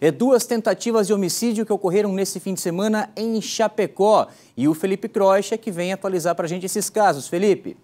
É duas tentativas de homicídio que ocorreram nesse fim de semana em Chapecó. E o Felipe Crocha que vem atualizar para a gente esses casos. Felipe.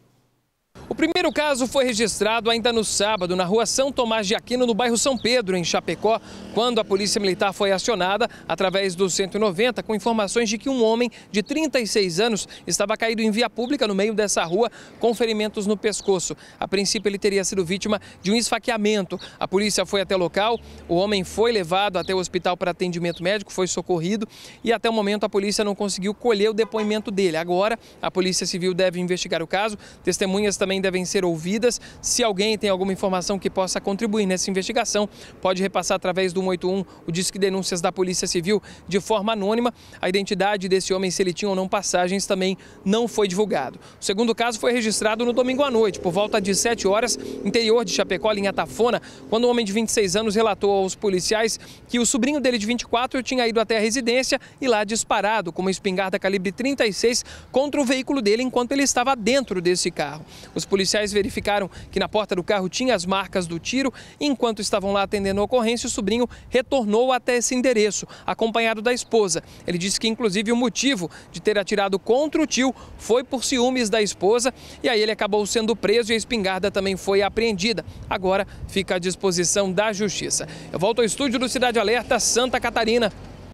O primeiro caso foi registrado ainda no sábado, na rua São Tomás de Aquino, no bairro São Pedro, em Chapecó, quando a Polícia Militar foi acionada através do 190 com informações de que um homem de 36 anos estava caído em via pública no meio dessa rua com ferimentos no pescoço. A princípio, ele teria sido vítima de um esfaqueamento. A polícia foi até o local, o homem foi levado até o hospital para atendimento médico, foi socorrido e até o momento a polícia não conseguiu colher o depoimento dele. Agora, a Polícia Civil deve investigar o caso, testemunhas também devem ser ouvidas. Se alguém tem alguma informação que possa contribuir nessa investigação, pode repassar através do 181 o Disque Denúncias da Polícia Civil de forma anônima. A identidade desse homem, se ele tinha ou não passagens, também não foi divulgado. O segundo caso foi registrado no domingo à noite, por volta de 7 horas, interior de Chapecó, em Atafona, quando um homem de 26 anos relatou aos policiais que o sobrinho dele de 24 tinha ido até a residência e lá disparado com uma espingarda calibre 36 contra o veículo dele enquanto ele estava dentro desse carro. Os policiais verificaram que na porta do carro tinha as marcas do tiro. Enquanto estavam lá atendendo a ocorrência, o sobrinho retornou até esse endereço, acompanhado da esposa. Ele disse que, inclusive, o motivo de ter atirado contra o tio foi por ciúmes da esposa. E aí ele acabou sendo preso e a espingarda também foi apreendida. Agora fica à disposição da justiça. Eu volto ao estúdio do Cidade Alerta, Santa Catarina.